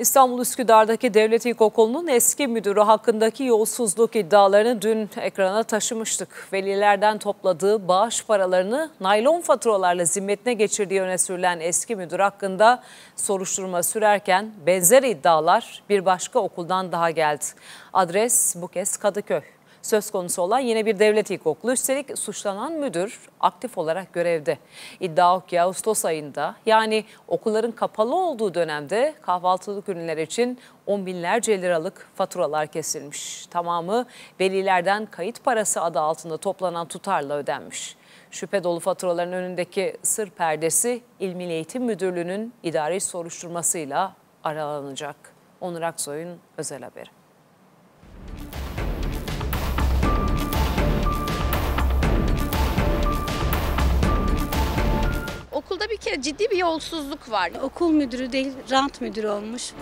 İstanbul Üsküdar'daki Devlet İlkokulu'nun eski müdürü hakkındaki yolsuzluk iddialarını dün ekrana taşımıştık. Velilerden topladığı bağış paralarını naylon faturalarla zimmetine geçirdiği öne sürülen eski müdür hakkında soruşturma sürerken benzer iddialar bir başka okuldan daha geldi. Adres bu kez Kadıköy. Söz konusu olan yine bir devlet ilkokulu. Üstelik suçlanan müdür aktif olarak görevde. İddia o ki Ağustos ayında yani okulların kapalı olduğu dönemde kahvaltılık ürünler için on binlerce liralık faturalar kesilmiş. Tamamı velilerden kayıt parası adı altında toplanan tutarla ödenmiş. Şüphe dolu faturaların önündeki sır perdesi İl Milli Eğitim Müdürlüğü'nün idari soruşturmasıyla aralanacak. Onur Aksoy'un özel haberi. kere ciddi bir yolsuzluk var. Okul müdürü değil, rant müdürü olmuş.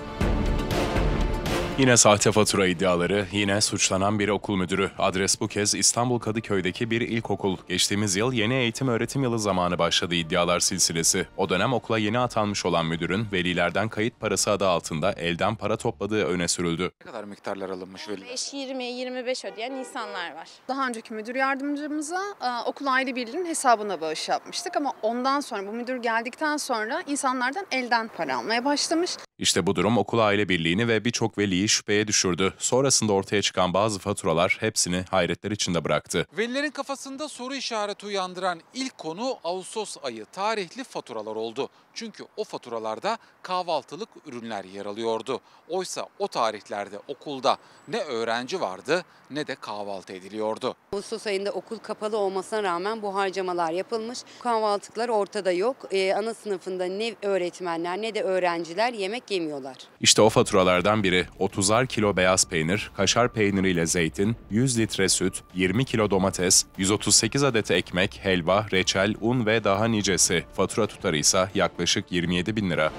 Yine sahte fatura iddiaları, yine suçlanan bir okul müdürü. Adres bu kez İstanbul Kadıköy'deki bir ilkokul. Geçtiğimiz yıl yeni eğitim öğretim yılı zamanı başladı iddialar silsilesi. O dönem okula yeni atanmış olan müdürün velilerden kayıt parası adı altında elden para topladığı öne sürüldü. Ne kadar miktarlar alınmış veliler? 20-25 ödeyen insanlar var. Daha önceki müdür yardımcımıza e, okul aile birliğinin hesabına bağış yapmıştık ama ondan sonra bu müdür geldikten sonra insanlardan elden para almaya başlamış. İşte bu durum okul aile birliğini ve birçok veliyi şüpheye düşürdü. Sonrasında ortaya çıkan bazı faturalar hepsini hayretler içinde bıraktı. Velilerin kafasında soru işareti uyandıran ilk konu Ağustos ayı tarihli faturalar oldu. Çünkü o faturalarda kahvaltılık ürünler yer alıyordu. Oysa o tarihlerde okulda ne öğrenci vardı ne de kahvaltı ediliyordu. Ağustos ayında okul kapalı olmasına rağmen bu harcamalar yapılmış. Kahvaltıklar ortada yok. Ee, ana sınıfında ne öğretmenler ne de öğrenciler yemek yemiyorlar. İşte o faturalardan biri 30'ar kilo beyaz peynir, kaşar peyniriyle zeytin, 100 litre süt, 20 kilo domates, 138 adet ekmek, helva, reçel, un ve daha nicesi. Fatura tutarı ise yaklaşık 27 bin lira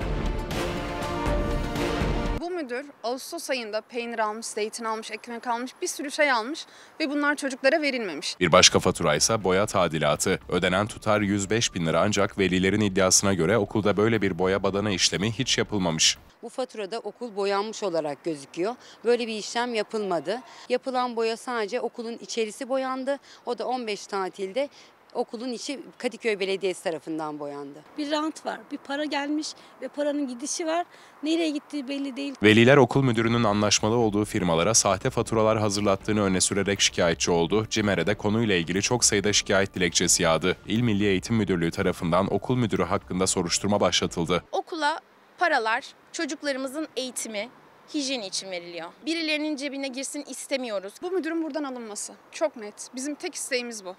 müdür Ağustos ayında peynir almış, zeytin almış, ekmek almış, bir sürü şey almış ve bunlar çocuklara verilmemiş. Bir başka fatura ise boya tadilatı. Ödenen tutar 105 bin lira ancak velilerin iddiasına göre okulda böyle bir boya badana işlemi hiç yapılmamış. Bu faturada okul boyanmış olarak gözüküyor. Böyle bir işlem yapılmadı. Yapılan boya sadece okulun içerisi boyandı. O da 15 tatilde okulun içi Kadıköy Belediyesi tarafından boyandı. Bir rant var, bir para gelmiş ve paranın gidişi var. Nereye gittiği belli değil. Veliler okul müdürünün anlaşmalı olduğu firmalara sahte faturalar hazırlattığını öne sürerek şikayetçi oldu. CİMER'e konuyla ilgili çok sayıda şikayet dilekçesi yağdı. İl Milli Eğitim Müdürlüğü tarafından okul müdürü hakkında soruşturma başlatıldı. Okula paralar, çocuklarımızın eğitimi, hijyen için veriliyor. Birilerinin cebine girsin istemiyoruz. Bu müdürün buradan alınması çok net. Bizim tek isteğimiz bu.